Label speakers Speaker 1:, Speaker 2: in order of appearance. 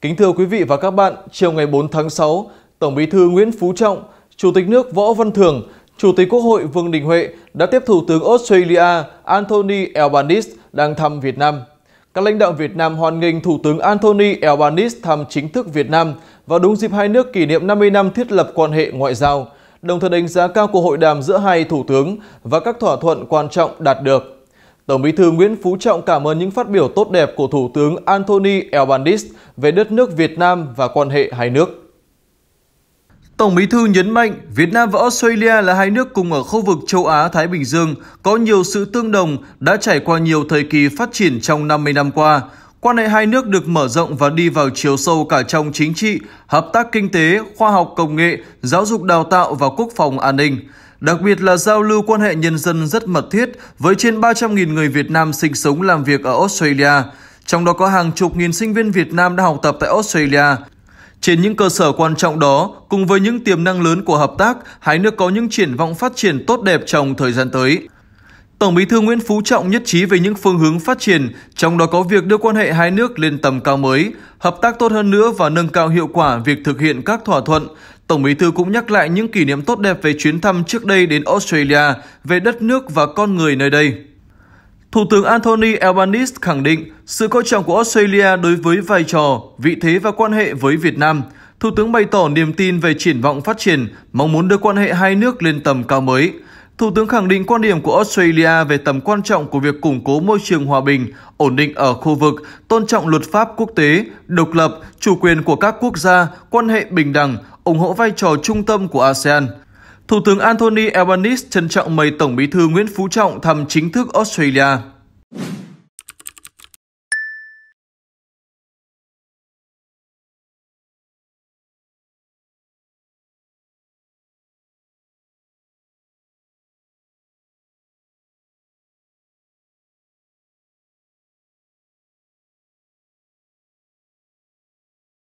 Speaker 1: Kính thưa quý vị và các bạn, chiều ngày 4 tháng 6, Tổng Bí thư Nguyễn Phú Trọng, Chủ tịch nước Võ Văn thường, Chủ tịch Quốc hội Vương Đình Huệ đã tiếp Thủ tướng Australia Anthony Albanese đang thăm Việt Nam. Các lãnh đạo Việt Nam hoan nghênh Thủ tướng Anthony Albanese thăm chính thức Việt Nam vào đúng dịp hai nước kỷ niệm 50 năm thiết lập quan hệ ngoại giao, đồng thời đánh giá cao cuộc hội đàm giữa hai thủ tướng và các thỏa thuận quan trọng đạt được. Tổng bí thư Nguyễn Phú Trọng cảm ơn những phát biểu tốt đẹp của Thủ tướng Anthony Albanese về đất nước Việt Nam và quan hệ hai nước. Tổng bí thư nhấn mạnh Việt Nam và Australia là hai nước cùng ở khu vực châu Á-Thái Bình Dương có nhiều sự tương đồng đã trải qua nhiều thời kỳ phát triển trong 50 năm qua, quan hệ hai nước được mở rộng và đi vào chiều sâu cả trong chính trị, hợp tác kinh tế, khoa học công nghệ, giáo dục đào tạo và quốc phòng an ninh. Đặc biệt là giao lưu quan hệ nhân dân rất mật thiết với trên 300.000 người Việt Nam sinh sống làm việc ở Australia, trong đó có hàng chục nghìn sinh viên Việt Nam đã học tập tại Australia. Trên những cơ sở quan trọng đó, cùng với những tiềm năng lớn của hợp tác, hai nước có những triển vọng phát triển tốt đẹp trong thời gian tới. Tổng Bí thư Nguyễn Phú Trọng nhất trí về những phương hướng phát triển, trong đó có việc đưa quan hệ hai nước lên tầm cao mới, hợp tác tốt hơn nữa và nâng cao hiệu quả việc thực hiện các thỏa thuận. Tổng Bí thư cũng nhắc lại những kỷ niệm tốt đẹp về chuyến thăm trước đây đến Australia, về đất nước và con người nơi đây. Thủ tướng Anthony Albanese khẳng định sự coi trọng của Australia đối với vai trò, vị thế và quan hệ với Việt Nam. Thủ tướng bày tỏ niềm tin về triển vọng phát triển, mong muốn đưa quan hệ hai nước lên tầm cao mới. Thủ tướng khẳng định quan điểm của Australia về tầm quan trọng của việc củng cố môi trường hòa bình, ổn định ở khu vực, tôn trọng luật pháp quốc tế, độc lập, chủ quyền của các quốc gia, quan hệ bình đẳng, ủng hộ vai trò trung tâm của ASEAN. Thủ tướng Anthony Albanese trân trọng mời Tổng bí thư Nguyễn Phú Trọng thăm chính thức Australia.